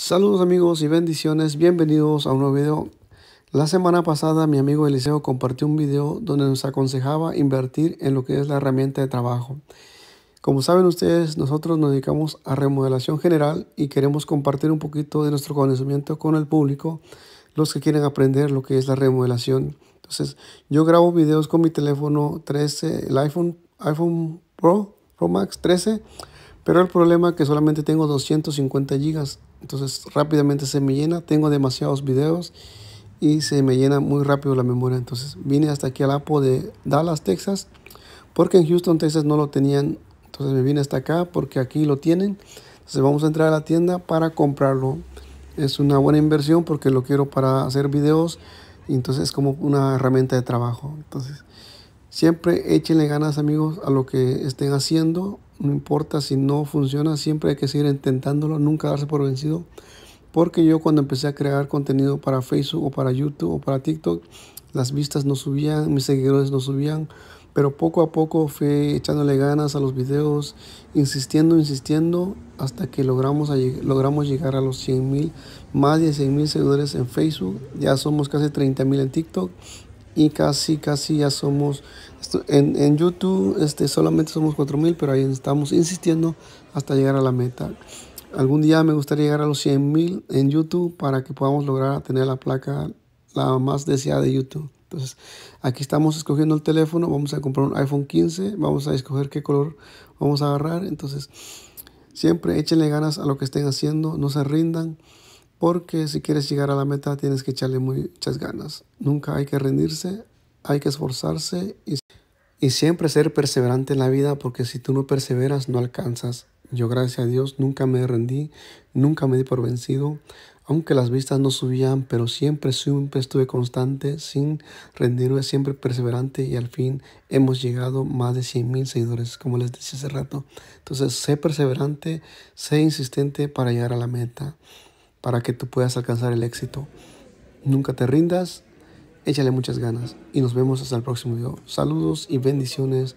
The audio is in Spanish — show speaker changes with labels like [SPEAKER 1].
[SPEAKER 1] Saludos amigos y bendiciones, bienvenidos a un nuevo video. La semana pasada mi amigo Eliseo compartió un video donde nos aconsejaba invertir en lo que es la herramienta de trabajo. Como saben ustedes, nosotros nos dedicamos a remodelación general y queremos compartir un poquito de nuestro conocimiento con el público, los que quieren aprender lo que es la remodelación. Entonces, yo grabo videos con mi teléfono 13, el iPhone, iPhone Pro, Pro Max 13 pero el problema es que solamente tengo 250 gigas. Entonces rápidamente se me llena. Tengo demasiados videos y se me llena muy rápido la memoria. Entonces vine hasta aquí al Apo de Dallas, Texas. Porque en Houston, Texas no lo tenían. Entonces me vine hasta acá porque aquí lo tienen. Entonces vamos a entrar a la tienda para comprarlo. Es una buena inversión porque lo quiero para hacer videos. Y entonces es como una herramienta de trabajo. Entonces siempre échenle ganas amigos a lo que estén haciendo no importa si no funciona, siempre hay que seguir intentándolo, nunca darse por vencido. Porque yo cuando empecé a crear contenido para Facebook o para YouTube o para TikTok, las vistas no subían, mis seguidores no subían, pero poco a poco fui echándole ganas a los videos, insistiendo, insistiendo, hasta que logramos, logramos llegar a los 100 mil, más de 100 mil seguidores en Facebook, ya somos casi 30 mil en TikTok y casi, casi ya somos, en, YouTube este, solamente somos 4.000, pero ahí estamos insistiendo hasta llegar a la meta. Algún día me gustaría llegar a los 100.000 en YouTube para que podamos lograr tener la placa la más deseada de YouTube. Entonces, aquí estamos escogiendo el teléfono, vamos a comprar un iPhone 15, vamos a escoger qué color vamos a agarrar. Entonces, siempre échenle ganas a lo que estén haciendo, no se rindan. Porque si quieres llegar a la meta tienes que echarle muchas ganas. Nunca hay que rendirse, hay que esforzarse y, siempre ser perseverante en la vida porque si tú no perseveras no alcanzas. Yo gracias a Dios nunca me rendí, nunca me di por vencido. Aunque las vistas no subían, pero siempre, siempre estuve constante, sin rendirme, siempre perseverante y al fin hemos llegado más de 100 mil seguidores, como les decía hace rato. Entonces, sé perseverante, sé insistente para llegar a la meta para que tú puedas alcanzar el éxito. Nunca te rindas, échale muchas ganas y nos vemos hasta el próximo video. Saludos y bendiciones.